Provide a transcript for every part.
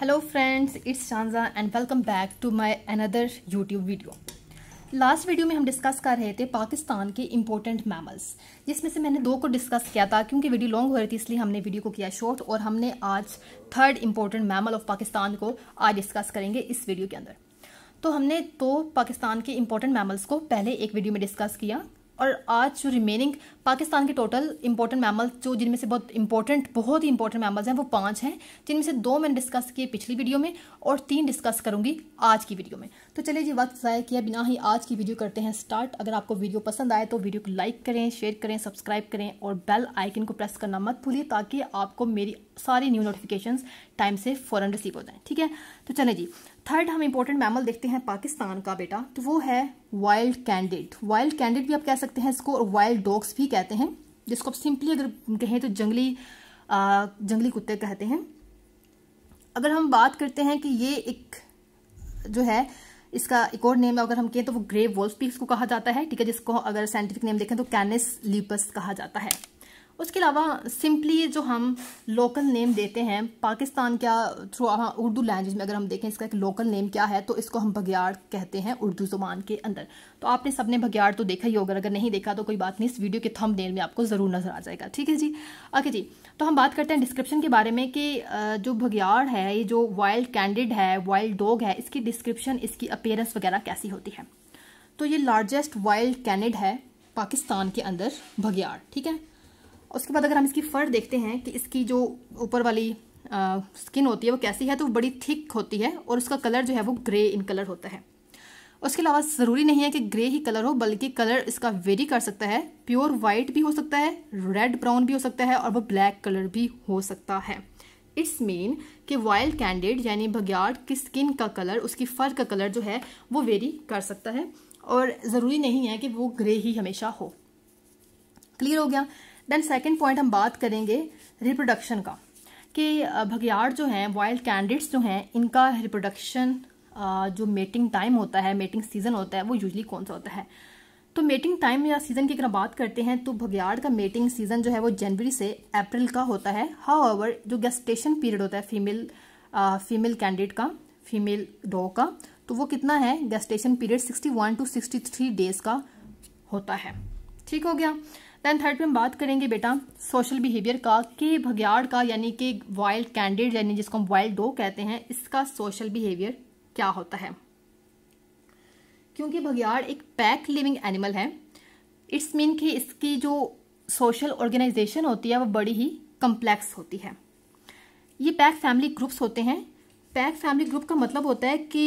hello friends it's Shanza and welcome back to my another YouTube video last video में हम discuss कर रहे थे पाकिस्तान के इम्पोर्टेंट मैमल्स जिसमें से मैंने दो को डिस्कस किया था क्योंकि वीडियो लॉन्ग हो रही थी इसलिए हमने वीडियो को किया शॉर्ट और हमने आज third important mammal of Pakistan को आज डिस्कस करेंगे इस वीडियो के अंदर तो हमने तो पाकिस्तान के इम्पोर्टेंट मैमल्स को पहले एक वीडियो में डिस्कस किया और आज जो रिमेनिंग पाकिस्तान के टोटल इंपॉर्टेंट मैमल जो जिनमें से बहुत इंपॉर्टेंट बहुत ही इंपॉर्टेंट मैमल्स हैं वो पांच हैं जिनमें से दो मैंने डिस्कस किए पिछली वीडियो में और तीन डिस्कस करूंगी आज की वीडियो में तो चलिए जी वक्त ज़ाया किया बिना ही आज की वीडियो करते हैं स्टार्ट अगर आपको वीडियो पसंद आए तो वीडियो को लाइक करें शेयर करें सब्सक्राइब करें और बेल आइकन को प्रेस करना मत भूलिए ताकि आपको मेरी सारी न्यू नोटिफिकेशंस टाइम से फ़ौरन रिसीव हो जाएँ ठीक है तो चले जी थर्ड हम इंपॉर्टेंट मैमल देखते हैं पाकिस्तान का बेटा तो वो है वाइल्ड कैंडिड वाइल्ड कैंडिड भी आप कह सकते हैं इसको और वाइल्ड डॉग्स भी कहते हैं जिसको आप सिंपली अगर कहें तो जंगली आ, जंगली कुत्ते कहते हैं अगर हम बात करते हैं कि ये एक जो है इसका एक और नेम अगर हम कहें तो वो ग्रे वोल्फ भी इसको कहा जाता है ठीक है जिसको अगर साइंटिफिक नेम देखें तो कैनिस लिपस कहा जाता है उसके अलावा सिंपली जो हम लोकल नेम देते हैं पाकिस्तान क्या थ्रू उर्दू लैंग्वेज में अगर हम देखें इसका एक लोकल नेम क्या है तो इसको हम भगयाड़ कहते हैं उर्दू ज़ुबान के अंदर तो आपने सबने भगयाड़ तो देखा ही होगा अगर नहीं देखा तो कोई बात नहीं इस वीडियो के थम में आपको ज़रूर नज़र आ जाएगा ठीक है जी ओके जी तो हम बात करते हैं डिस्क्रिप्शन के बारे में कि जो भगयाड़ है ये जो वाइल्ड कैंडिड है वाइल्ड डॉग है इसकी डिस्क्रिप्शन इसकी अपेयरेंस वगैरह कैसी होती है तो ये लार्जेस्ट वाइल्ड कैनिड है पाकिस्तान के अंदर भगयाड़ ठीक है उसके बाद अगर हम इसकी फर देखते हैं कि इसकी जो ऊपर वाली आ, स्किन होती है वो कैसी है तो वो बड़ी थिक होती है और उसका कलर जो है वो ग्रे इन कलर होता है उसके अलावा ज़रूरी नहीं है कि ग्रे ही कलर हो बल्कि कलर इसका वेरी कर सकता है प्योर वाइट भी हो सकता है रेड ब्राउन भी हो सकता है और वो ब्लैक कलर भी हो सकता है इट्स मीन कि वाइल्ड कैंडिड यानी बघियाड़ की स्किन का कलर उसकी फर का कलर जो है वो वेरी कर सकता है और ज़रूरी नहीं है कि वो ग्रे ही हमेशा हो क्लियर हो गया देन सेकेंड पॉइंट हम बात करेंगे रिप्रोडक्शन का कि भगयाड़ जो हैं वाइल्ड कैंडिडेट्स जो हैं इनका रिप्रोडक्शन जो मेटिंग टाइम होता है मेटिंग सीजन होता है वो यूजली कौन सा होता है तो मेटिंग टाइम या सीजन की अगर बात करते हैं तो भगयाड़ का मेटिंग सीजन जो है वो जनवरी से अप्रैल का होता है हाउ जो गेस्टेशन पीरियड होता है फीमेल फीमेल कैंडिडेट का फीमेल डॉ का तो वो कितना है गेस्टेशन पीरियड 61 टू 63 डेज का होता है ठीक हो गया देन थर्ड पे हम बात करेंगे बेटा सोशल बिहेवियर का कि भगयाड़ का यानी कि वाइल्ड कैंडिड यानी जिसको हम वाइल्ड डो कहते हैं इसका सोशल बिहेवियर क्या होता है क्योंकि भगयाड़ एक पैक लिविंग एनिमल है इट्स मीन कि इसकी जो सोशल ऑर्गेनाइजेशन होती है वो बड़ी ही कम्प्लेक्स होती है ये पैक फैमिली ग्रुप्स होते हैं पैक फैमिली ग्रुप का मतलब होता है कि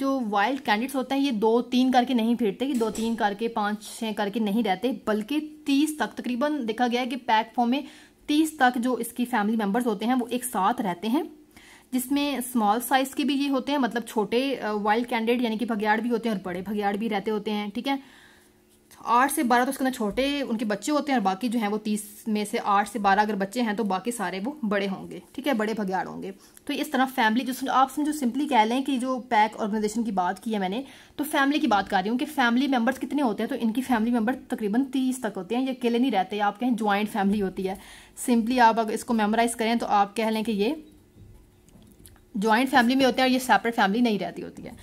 जो वाइल्ड कैंडिडेट्स होते हैं ये दो तीन करके नहीं फिरते कि दो तीन करके पाँच छः करके नहीं रहते बल्कि तीस तक तकरीबन देखा गया है कि पैक फॉर्म में तीस तक जो इसकी फैमिली मेम्बर्स होते हैं वो एक साथ रहते हैं जिसमें स्मॉल साइज के भी ये होते हैं मतलब छोटे वाइल्ड कैंडिडेट यानी कि भगयाड़ भी होते हैं और बड़े भगयाड़ भी रहते होते हैं ठीक है आठ से बारह तो उसके अंदर छोटे उनके बच्चे होते हैं और बाकी जो हैं वो तीस में से आठ से बारह अगर बच्चे हैं तो बाकी सारे वो बड़े होंगे ठीक है बड़े भगयाड़ होंगे तो इस तरह फैमिली जो आप समझो सिंपली कह लें कि जो पैक ऑर्गेनाइजेशन की बात की है मैंने तो फैमिली की बात कर रही हूँ कि फैमिली मेम्बर्स कितने होते हैं तो इनकी फैमिली मेम्बर तकरीबन तीस तक होते हैं ये अकेले नहीं रहते आप कहें ज्वाइंट फैमिली होती है सिंपली आप अगर इसको मेमोराइज़ करें तो आप कह लें कि ये ज्वाइंट फैमिली में होते हैं और ये सेपरेट फैमिली नहीं रहती होती है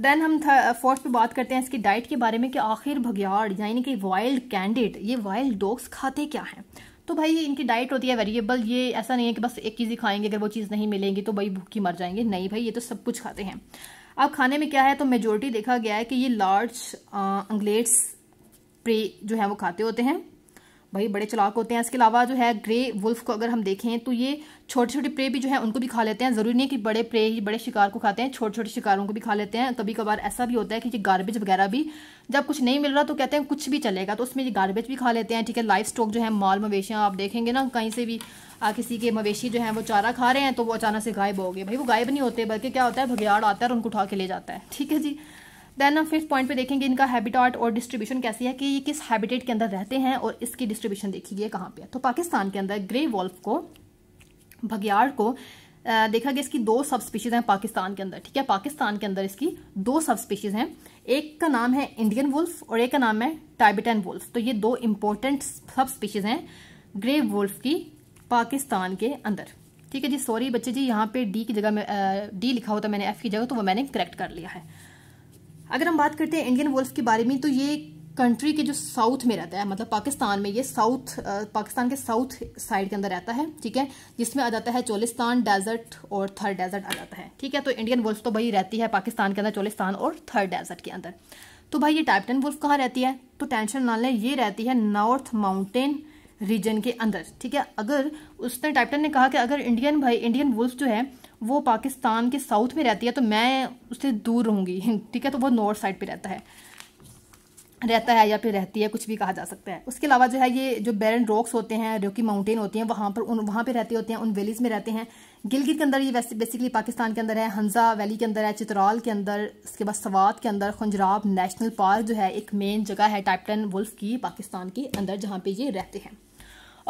देन हम फोर्थ uh, पे बात करते हैं इसकी डाइट के बारे में कि आखिर भगयाड़ यानी कि वाइल्ड कैंडिड ये वाइल्ड डॉग्स खाते क्या हैं तो भाई इनकी डाइट होती है वेरिएबल ये ऐसा नहीं है कि बस एक चीज़ ही खाएंगे अगर वो चीज़ नहीं मिलेंगी तो भाई भूखी मर जाएंगे नहीं भाई ये तो सब कुछ खाते हैं अब खाने में क्या है तो मेजोरिटी देखा गया है कि ये लार्ज अंग्लेट्स प्रे जो है वो खाते होते हैं भाई बड़े चलाक होते हैं इसके अलावा जो है ग्रे वुल्फ को अगर हम देखें तो ये छोटे छोटे प्रे भी जो है उनको भी खा लेते हैं ज़रूरी नहीं कि बड़े प्रे ही बड़े शिकार को खाते हैं छोटे छोटे शिकारों को भी खा लेते हैं कभी कभार ऐसा भी होता है कि ये गार्बेज वगैरह भी जब कुछ नहीं मिल रहा तो कहते हैं कुछ भी चलेगा तो उसमें ये गार्बेज भी खा लेते हैं ठीक है लाइफ स्टॉक जो है माल मवेशियाँ आप देखेंगे ना कहीं से भी आ, किसी के मवेशी जो है वो चारा खा रहे हैं तो वो अचानक से गायब हो गए भाई वो गायब नहीं होते बल्कि क्या होता है भगयाड़ आता है और उनको उठा के ले जाता है ठीक है जी देन हम फिफ्थ पॉइंट पे देखेंगे इनका हैबिटाट और डिस्ट्रीब्यूशन कैसी है कि ये किस हैबिटेट के अंदर रहते हैं और इसकी डिस्ट्रीब्यूशन देखिए कहाँ पे तो पाकिस्तान के अंदर ग्रे वॉल्फ को भगियाड़ को देखा गया इसकी दो सब स्पीशीज़ हैं पाकिस्तान के अंदर ठीक है पाकिस्तान के अंदर इसकी दो सब स्पीशीज़ हैं एक का नाम है इंडियन वुल्फ और एक का नाम है टाइबिटन वुल्फ तो ये दो इम्पोर्टेंट सब स्पीशीज़ हैं ग्रे वुल्फ की पाकिस्तान के अंदर ठीक है जी सॉरी बच्चे जी यहाँ पे डी की जगह में डी लिखा होता मैंने एफ की जगह तो वो मैंने करेक्ट कर लिया है अगर हम बात करते हैं इंडियन वुल्फ के बारे में तो ये कंट्री के जो साउथ में रहता है मतलब पाकिस्तान में ये साउथ पाकिस्तान के साउथ साइड के अंदर रहता है ठीक है जिसमें आ जाता है चोलिस्तान डेजर्ट और थर्ड डेजर्ट आ जाता है ठीक है तो इंडियन वुल्फ तो भाई रहती है पाकिस्तान के अंदर चोलिस्तान और थर्ड डेजर्ट के अंदर तो भाई ये टाइपटन वुल्फ कहाँ रहती है तो टेंशन ना लें ये रहती है नॉर्थ माउंटेन रीजन के अंदर ठीक है अगर उसने टाइपटन ने कहा कि अगर इंडियन भाई इंडियन वुल्फ जो है वो पाकिस्तान के साउथ में रहती है तो मैं उससे दूर रहूँगी ठीक है तो वो नॉर्थ साइड पर रहता है रहता है या फिर रहती है कुछ भी कहा जा सकता है उसके अलावा जो है ये जो बैरन रॉक्स होते हैं जो कि माउंटेन होती हैं वहाँ पर उन वहाँ पर रहते होते हैं उन वैलीज में रहते हैं गिलगित के अंदर ये वैसे बेसिकली पाकिस्तान के अंदर है हंजा वैली के अंदर है चित्राल के अंदर उसके बाद सवात के अंदर खुंजराब नेशनल पार्क जो है एक मेन जगह है टाइपटन वुल्फ की पाकिस्तान के अंदर जहाँ पर ये रहते हैं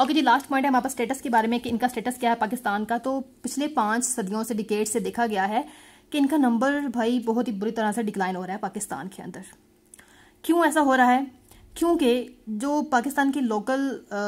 ओके जी लास्ट पॉइंट है हमारे पास स्टेटस के बारे में कि इनका स्टेटस क्या है पाकिस्तान का तो पिछले पांच सदियों से डिकेट से देखा गया है कि इनका नंबर भाई बहुत ही बुरी तरह से डिक्लाइन हो रहा है पाकिस्तान के अंदर क्यों ऐसा हो रहा है क्योंकि जो पाकिस्तान के लोकल आ,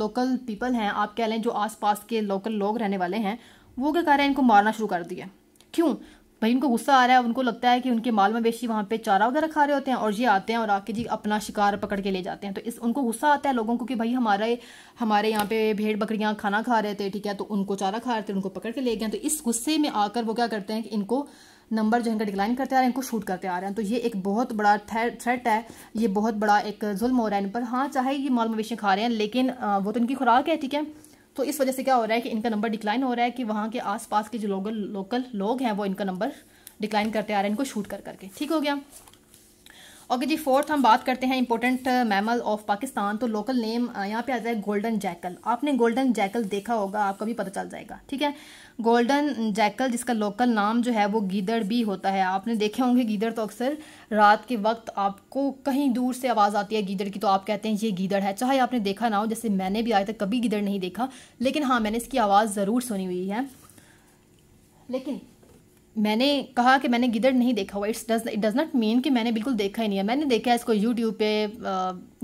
लोकल पीपल हैं आप कह लें जो आसपास के लोकल लोग रहने वाले हैं वो क्या कह रहे हैं इनको मारना शुरू कर दिया क्यों भाई इनको गुस्सा आ रहा है उनको लगता है कि उनके माल मवेशी वहाँ पे चारा वगैरह खा रहे होते हैं और ये आते हैं और आके जी अपना शिकार पकड़ के ले जाते हैं तो इस उनको गुस्सा आता है लोगों को कि भाई हमारे हमारे यहाँ पे भेड़ बकरियाँ खाना खा रहे थे ठीक है तो उनको चारा खा रहे थे उनको पकड़ के ले गए तो इस गुस्से में आकर वो क्या करते हैं कि इनको नंबर जो इनका डिक्लाइन करते आ रहे हैं इनको शूट करते आ रहे हैं तो ये एक बहुत बड़ा थ्रेट है ये बहुत बड़ा एक जुल्म हो रहा है इन पर हाँ चाहे ये माल मवेशी खा रहे हैं लेकिन वो तो इनकी खुराक है ठीक है तो इस वजह से क्या हो रहा है कि इनका नंबर डिक्लाइन हो रहा है कि वहाँ के आसपास के जो लोकल लोकल लोग हैं वो इनका नंबर डिक्लाइन करते आ रहे हैं इनको शूट कर करके ठीक हो गया ओके जी फोर्थ हम बात करते हैं इंपॉर्टेंट मैमल ऑफ पाकिस्तान तो लोकल नेम uh, यहाँ पे आ जाए गोल्डन जैकल आपने गोल्डन जैकल देखा होगा आपको भी पता चल जाएगा ठीक है गोल्डन जैकल जिसका लोकल नाम जो है वो गीदड़ भी होता है आपने देखे होंगे गीदड़ तो अक्सर रात के वक्त आपको कहीं दूर से आवाज़ आती है गीदड़ की तो आप कहते हैं ये गीदड़ है चाहे आपने देखा ना हो जैसे मैंने भी आज तक कभी गीदड़ नहीं देखा लेकिन हाँ मैंने इसकी आवाज़ ज़रूर सुनी हुई है लेकिन मैंने कहा कि मैंने गिदड़ नहीं देखा हुआ it's does it does not mean कि मैंने बिल्कुल देखा ही नहीं है मैंने देखा है इसको यूट्यूब पे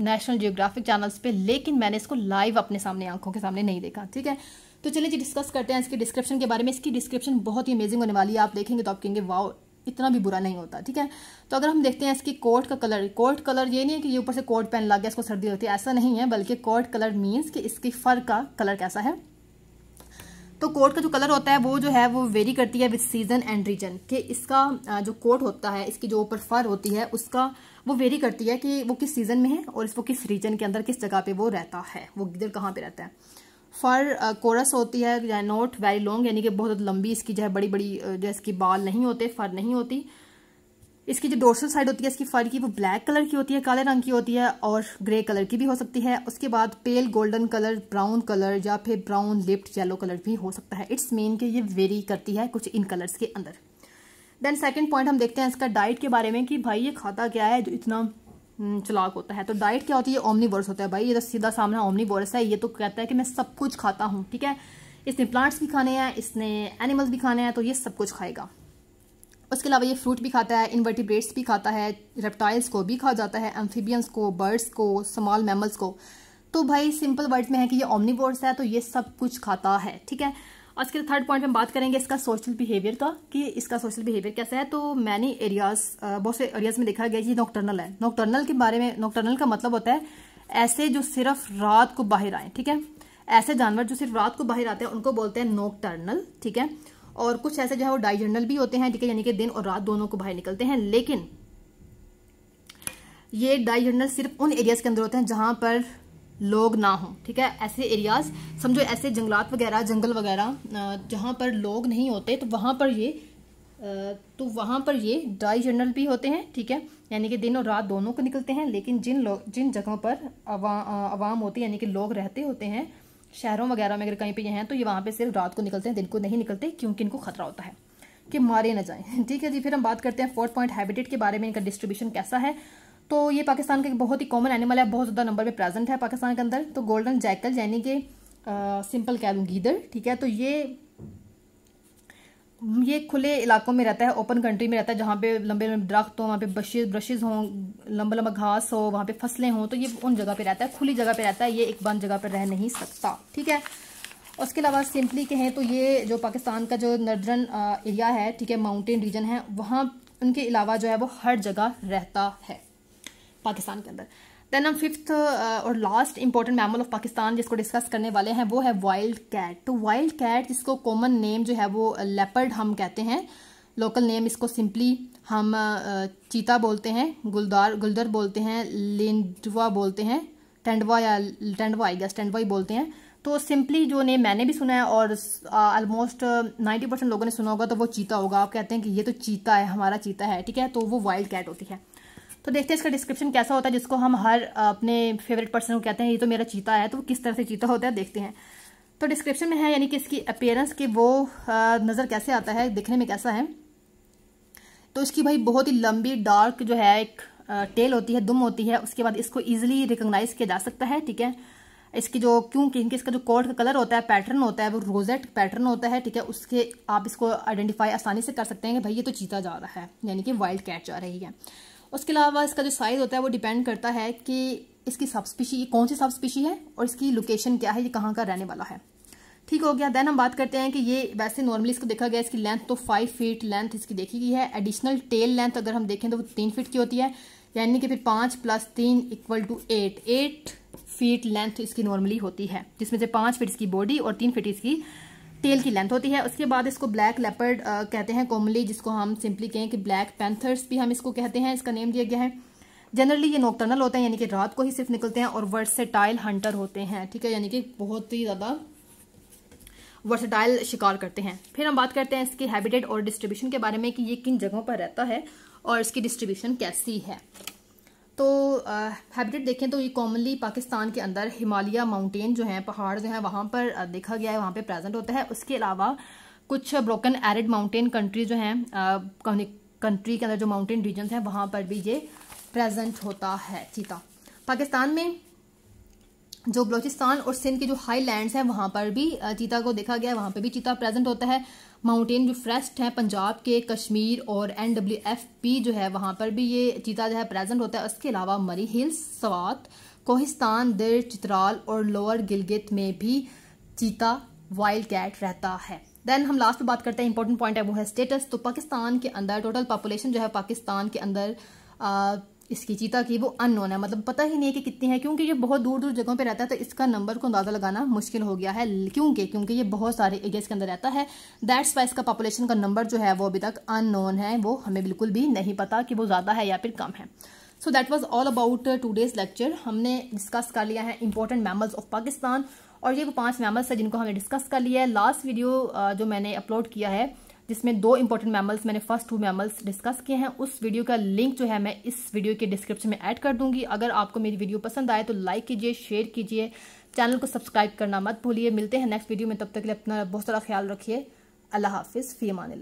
नेशनल जियोग्राफिक चैनल्स पे लेकिन मैंने इसको लाइव अपने सामने आंखों के सामने नहीं देखा ठीक है तो चलिए जी डिस्कस करते हैं इसके डिस्क्रिप्शन के बारे में इसकी डिस्क्रिप्शन बहुत ही अमेजिंग होने वाली है आप देखेंगे तो आप कहेंगे वाओ इतना भी बुरा नहीं होता ठीक है तो अगर हम देखते हैं इसकी कोट का कलर कोट कलर ये नहीं है कि ये ऊपर से कोट पहन लग गया इसको सर्दी होती है ऐसा नहीं है बल्कि कोट कलर मीन्स कि इसके फर का कलर कैसा है तो कोट का जो कलर होता है वो जो है वो वेरी करती है विद सीजन एंड रीजन कि इसका जो कोट होता है इसकी जो ऊपर फर होती है उसका वो वेरी करती है कि वो किस सीजन में है और इसको किस रीजन के अंदर किस जगह पे वो रहता है वो गिदर कहाँ पे रहता है फर कोरस होती है नॉट वेरी लॉन्ग यानी कि बहुत लंबी इसकी जो है बड़ी बड़ी जो इसकी बाल नहीं होते फर नहीं होती इसकी जो डोर्सल साइड होती है इसकी फर की वो ब्लैक कलर की होती है काले रंग की होती है और ग्रे कलर की भी हो सकती है उसके बाद pale golden colour brown colour या फिर ब्राउन लिप्ट येलो कलर भी हो सकता है इट्स मेन कि ये वेरी करती है कुछ इन कलर्स के अंदर देन सेकेंड पॉइंट हम देखते हैं इसका डाइट के बारे में कि भाई ये खाता क्या है जो इतना हम्म, चलाक होता है तो डाइट क्या होती है वर्स होता है भाई ये तो सीधा सामना ओमनीवर्स है ये तो कहता है कि मैं सब कुछ खाता हूँ ठीक है इसने प्लांट्स भी खाने हैं इसने एनिमल्स भी खाने हैं तो ये सब कुछ खाएगा उसके अलावा ये फ्रूट भी खाता है इन्वर्टिब्रेट्स भी खाता है रेप्टाइल्स को भी खा जाता है एम्फीबियंस को बर्ड्स को स्मॉल मैमल्स को तो भाई सिंपल वर्ड्स में है कि ये ओमनीवोर्स है तो ये सब कुछ खाता है ठीक है आज के थर्ड पॉइंट में बात करेंगे इसका सोशल बिहेवियर का कि इसका सोशल बिहेवियर कैसा है तो मैनी एरियाज बहुत से एरियाज में देखा गया ये नॉक्टर्नल है नॉक्टर्नल के बारे में नॉक्टर्नल का मतलब होता है ऐसे जो सिर्फ रात को बाहर आए ठीक है ऐसे जानवर जो सिर्फ रात को बाहर आते हैं उनको बोलते हैं नॉक्टर्नल ठीक है और कुछ ऐसे जो है वो डाइजर्नल भी होते हैं ठीक है यानी कि दिन और रात दोनों को बाहर निकलते हैं लेकिन ये डाइजर्नल सिर्फ उन एरियाज के अंदर होते हैं जहां पर लोग ना हों ठीक है ऐसे एरियाज समझो ऐसे जंगलात वगैरह जंगल वगैरह जहाँ पर लोग नहीं होते तो वहाँ पर ये तो वहाँ पर ये डाइजर्नल भी होते हैं ठीक है यानी कि दिन और रात दोनों को निकलते हैं लेकिन जिन लोग जिन जगहों पर आवा, आवाम होती है यानी कि लोग रहते होते हैं शहरों वगैरह में अगर कहीं पे ये हैं तो ये वहाँ पे सिर्फ रात को निकलते हैं दिन को नहीं निकलते क्योंकि इनको खतरा होता है कि मारे ना जाएं ठीक है जी फिर हम बात करते हैं फोर्थ पॉइंट हैबिटेट के बारे में इनका डिस्ट्रीब्यूशन कैसा है तो ये पाकिस्तान का एक बहुत ही कॉमन एनिमल है बहुत ज़्यादा नंबर में प्रेजेंट है पाकिस्तान के अंदर तो गोल्डन जैकल यानी कि सिंपल कह लूँ गीदर ठीक है तो ये ये खुले इलाकों में रहता है ओपन कंट्री में रहता है जहाँ पे लंबे लंबे दरख्त हो वहाँ पे ब्रशेज ब्रशेज हों लंबा लंबा घास हो वहाँ पे फसलें हों तो ये उन जगह पे रहता है खुली जगह पे रहता है ये एक बंद जगह पे रह नहीं सकता ठीक है उसके अलावा सिंपली कहें तो ये जो पाकिस्तान का जो नर्दर्न एरिया है ठीक है माउंटेन रीजन है वहाँ उनके अलावा जो है वो हर जगह रहता है पाकिस्तान के अंदर देन हम फिफ्थ uh, और last important mammal of Pakistan जिसको डिस्कस करने वाले हैं वो है वाइल्ड कैट तो वाइल्ड कैट जिसको कॉमन नेम जो है वो लेपर्ड uh, हम कहते हैं लोकल नेम इसको सिंपली हम चीता uh, बोलते हैं गुलदार गुलदर बोलते हैं लिंडवा बोलते हैं टेंडवा या टेंडवा आई गैस टेंडवा ही बोलते हैं तो सिंपली जो नेम मैंने भी सुना है और ऑलमोस्ट नाइन्टी परसेंट लोगों ने सुना होगा तो वो चीता होगा आप कहते हैं कि ये तो चीता है हमारा चीता है ठीक है तो वो वाइल्ड कैट होती है तो देखते हैं इसका डिस्क्रिप्शन कैसा होता है जिसको हम हर अपने फेवरेट पर्सन को कहते हैं ये तो मेरा चीता है तो वो किस तरह से चीता होता है देखते हैं तो डिस्क्रिप्शन में है यानी कि इसकी अपेयरेंस के वो नज़र कैसे आता है दिखने में कैसा है तो इसकी भाई बहुत ही लंबी डार्क जो है एक टेल होती है दुम होती है उसके बाद इसको ईजिली रिकोगनाइज किया जा सकता है ठीक है इसकी जो क्यों क्योंकि इसका जो कोट का कलर होता है पैटर्न होता है वो रोजेट पैटर्न होता है ठीक है उसके आप इसको आइडेंटिफाई आसानी से कर सकते हैं कि भाई ये तो चीता जा रहा है यानी कि वाइल्ड कैट जा रही है उसके अलावा इसका जो साइज़ होता है वो डिपेंड करता है कि इसकी सब स्पीशी ये कौन सी सब स्पीशी है और इसकी लोकेशन क्या है ये कहाँ का रहने वाला है ठीक हो गया देन हम बात करते हैं कि ये वैसे नॉर्मली इसको देखा गया इसकी लेंथ तो फाइव फीट लेंथ इसकी देखी गई है एडिशनल टेल लेंथ अगर हम देखें तो वो तीन फीट की होती है यानी कि फिर पाँच प्लस तीन equal to eight eight feet length इसकी नॉर्मली होती है जिसमें से पाँच फीट इसकी बॉडी और तीन फीट इसकी टेल की लेंथ होती है उसके बाद इसको ब्लैक लेपर्ड uh, कहते हैं कॉमनली जिसको हम सिंपली कहें कि ब्लैक पैंथर्स भी हम इसको कहते हैं इसका नेम दिया गया है जनरली ये नोकटर्नल होते हैं यानी कि रात को ही सिर्फ निकलते हैं और वर्सेटाइल हंटर होते हैं ठीक है यानी कि बहुत ही ज़्यादा वर्सेटाइल शिकार करते हैं फिर हम बात करते हैं इसके हैबिटेट और डिस्ट्रीब्यूशन के बारे में कि ये किन जगहों पर रहता है और इसकी डिस्ट्रीब्यूशन कैसी है तो हैबिटेट देखें तो ये कॉमनली पाकिस्तान के अंदर हिमालय माउंटेन जो हैं पहाड़ जो हैं वहाँ पर देखा गया है वहाँ पे प्रेजेंट होता है उसके अलावा कुछ ब्रोकन एरिड माउंटेन कंट्री जो हैं कंट्री के अंदर जो माउंटेन रीजन हैं वहाँ पर भी ये प्रेजेंट होता है चीता पाकिस्तान में जो बलोचिस्तान और सिंध के जो हाई लैंड्स हैं वहाँ पर भी चीता को देखा गया है वहाँ पर भी चीता प्रेजेंट होता है माउंटेन जो फ्रेस्ट हैं पंजाब के कश्मीर और एन डब्ल्यू एफ पी जो है वहाँ पर भी ये चीता जो है प्रेजेंट होता है उसके अलावा मरी हिल्स सवात कोहिस्तान दर चित्राल और लोअर गिलगित में भी चीता वाइल्ड कैट रहता है देन हम लास्ट में बात करते हैं इंपॉर्टेंट पॉइंट है वो है स्टेटस तो पाकिस्तान के अंदर टोटल पॉपुलेशन जो है पाकिस्तान के अंदर इसकी चीता की वो अननोन है मतलब पता ही नहीं है कि कितनी है क्योंकि ये बहुत दूर दूर जगहों पे रहता है तो इसका नंबर को अंदाज़ा लगाना मुश्किल हो गया है क्योंकि क्योंकि ये बहुत सारे एरियाज के अंदर रहता है दैट्स वाई इसका पॉपुलेशन का नंबर जो है वो अभी तक अननोन है वो हमें बिल्कुल भी नहीं पता कि वो ज़्यादा है या फिर कम है so that was all about two days lecture हमने डिस्कस कर लिया है इंपॉर्टेंट मेमल्स ऑफ पाकिस्तान और ये वो पांच मेमल्स है जिनको हमने डिस्कस कर लिया है लास्ट वीडियो uh, जो मैंने अपलोड किया है जिसमें दो इंपॉर्टेंट मैमल्स मैंने फर्स्ट टू मैमल्स डिस्कस किए हैं उस वीडियो का लिंक जो है मैं इस वीडियो के डिस्क्रिप्शन में ऐड कर दूंगी अगर आपको मेरी वीडियो पसंद आए तो लाइक कीजिए शेयर कीजिए चैनल को सब्सक्राइब करना मत भूलिए मिलते हैं नेक्स्ट वीडियो में तब तक के लिए अपना बहुत सारा ख्याल रखिए अल्लाह हाफिज़ फ़ी